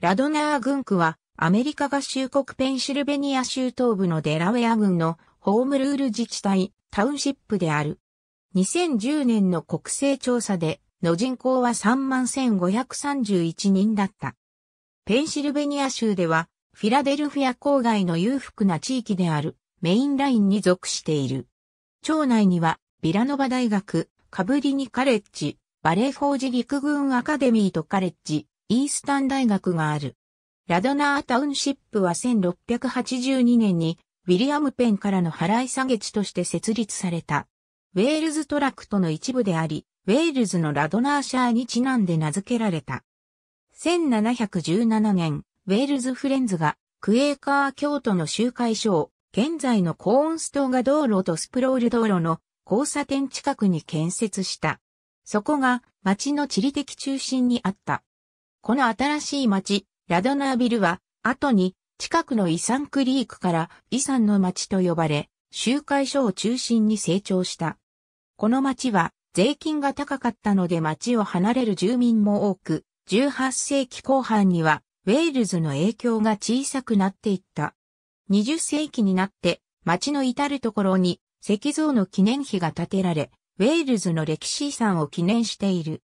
ラドナー軍区は、アメリカ合衆国ペンシルベニア州東部のデラウェア郡のホームルール自治体、タウンシップである。2010年の国勢調査で、の人口は31,531人だった。ペンシルベニア州では、フィラデルフィア郊外の裕福な地域であるメインラインに属している。町内には、ビラノバ大学、カブリニカレッジ、バレーフォージ陸軍アカデミーとカレッジ、イースタン大学がある。ラドナータウンシップは1682年にウィリアムペンからの払い下げ地として設立された。ウェールズトラクトの一部であり、ウェールズのラドナーシャーにちなんで名付けられた。1717年、ウェールズフレンズがクエーカー京都の集会所を現在のコーンスーガ道路とスプロール道路の交差点近くに建設した。そこが町の地理的中心にあった。この新しい町、ラドナービルは、後に近くのイサンクリークからイサンの町と呼ばれ、集会所を中心に成長した。この町は税金が高かったので町を離れる住民も多く、18世紀後半にはウェールズの影響が小さくなっていった。20世紀になって町の至るところに石像の記念碑が建てられ、ウェールズの歴史遺産を記念している。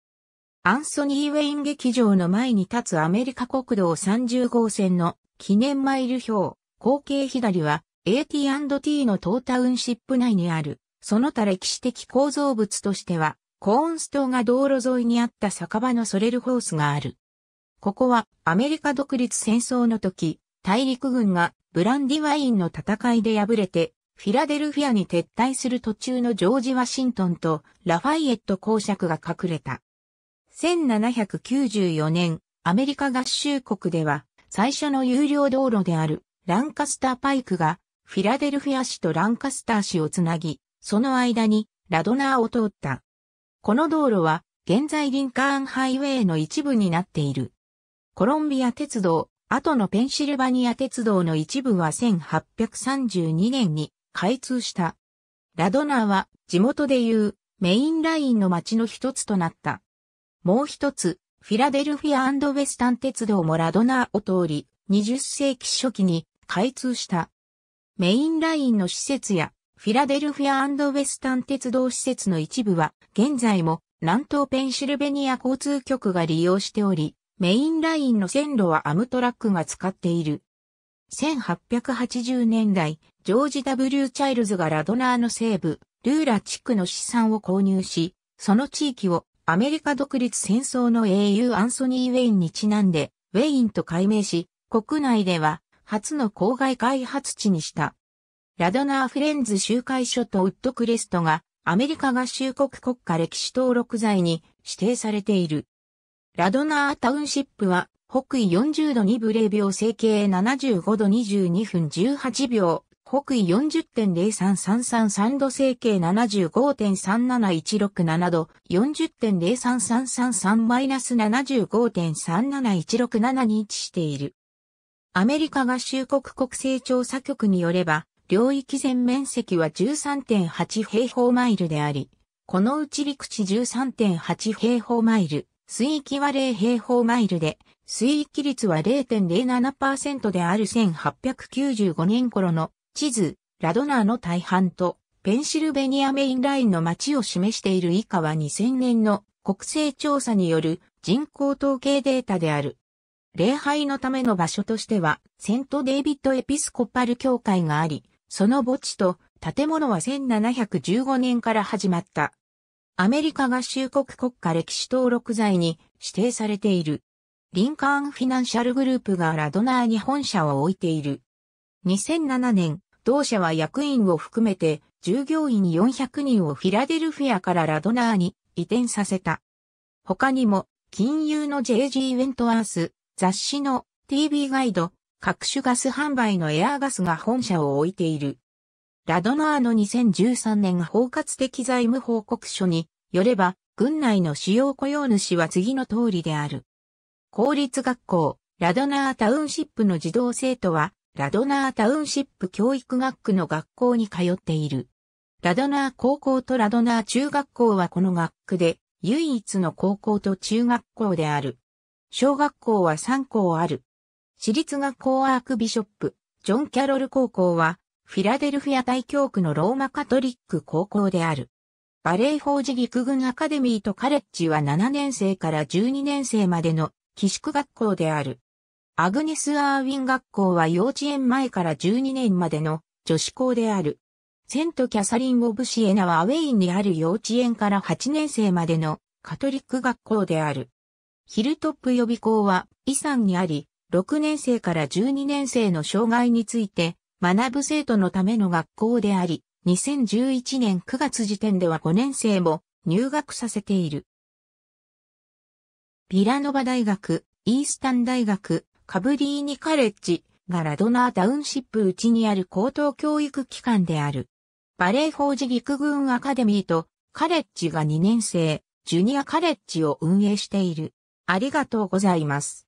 アンソニー・ウェイン劇場の前に立つアメリカ国道30号線の記念マイル表、後継左は AT&T のトータウンシップ内にある、その他歴史的構造物としては、コーンスーが道路沿いにあった酒場のソレルホースがある。ここはアメリカ独立戦争の時、大陸軍がブランディワインの戦いで敗れて、フィラデルフィアに撤退する途中のジョージ・ワシントンとラファイエット公爵が隠れた。1794年、アメリカ合衆国では、最初の有料道路であるランカスターパイクがフィラデルフィア市とランカスター市をつなぎ、その間にラドナーを通った。この道路は現在リンカーンハイウェイの一部になっている。コロンビア鉄道、後のペンシルバニア鉄道の一部は1832年に開通した。ラドナーは地元でいうメインラインの街の一つとなった。もう一つ、フィラデルフィアウェスタン鉄道もラドナーを通り、20世紀初期に開通した。メインラインの施設や、フィラデルフィアウェスタン鉄道施設の一部は、現在も南東ペンシルベニア交通局が利用しており、メインラインの線路はアムトラックが使っている。1880年代、ジョージ・ W・ チャイルズがラドナーの西部、ルーラ地区の資産を購入し、その地域をアメリカ独立戦争の英雄アンソニー・ウェインにちなんで、ウェインと改名し、国内では初の郊外開発地にした。ラドナーフレンズ集会所とウッドクレストがアメリカ合衆国国家歴史登録財に指定されている。ラドナータウンシップは北緯40度2ブレ秒整形75度22分18秒北緯40.03333度整形75.37167度40.03333-75.37167に位置している。アメリカ合衆国国勢調査局によれば、領域全面積は13.8平方マイルであり、このうち陸地13.8平方マイル、水域は0平方マイルで、水域率は0.07%である1895年頃の地図、ラドナーの大半と、ペンシルベニアメインラインの街を示している以下は2000年の国勢調査による人口統計データである。礼拝のための場所としては、セント・デイビッド・エピスコパル教会があり、その墓地と建物は1715年から始まった。アメリカ合衆国国家歴史登録財に指定されている。リンカーンフィナンシャルグループがラドナーに本社を置いている。2007年、同社は役員を含めて従業員400人をフィラデルフィアからラドナーに移転させた。他にも、金融の JG ウェントアース、雑誌の TV ガイド、各種ガス販売のエアガスが本社を置いている。ラドナーの2013年包括的財務報告書によれば、軍内の主要雇用主は次の通りである。公立学校、ラドナータウンシップの児童生徒はラドナータウンシップ教育学区の学校に通っている。ラドナー高校とラドナー中学校はこの学区で唯一の高校と中学校である。小学校は3校ある。私立学校アークビショップ、ジョン・キャロル高校はフィラデルフィア大教区のローマカトリック高校である。バレー法事陸軍アカデミーとカレッジは7年生から12年生までの寄宿学校である。アグネス・アーウィン学校は幼稚園前から12年までの女子校である。セント・キャサリン・オブ・シエナはアウェインにある幼稚園から8年生までのカトリック学校である。ヒルトップ予備校はイサンにあり、6年生から12年生の障害について学ぶ生徒のための学校であり、2011年9月時点では5年生も入学させている。ビラノバ大学、イースタン大学、カブリーニカレッジがラドナータウンシップ内にある高等教育機関である。バレー法事陸軍アカデミーとカレッジが2年生、ジュニアカレッジを運営している。ありがとうございます。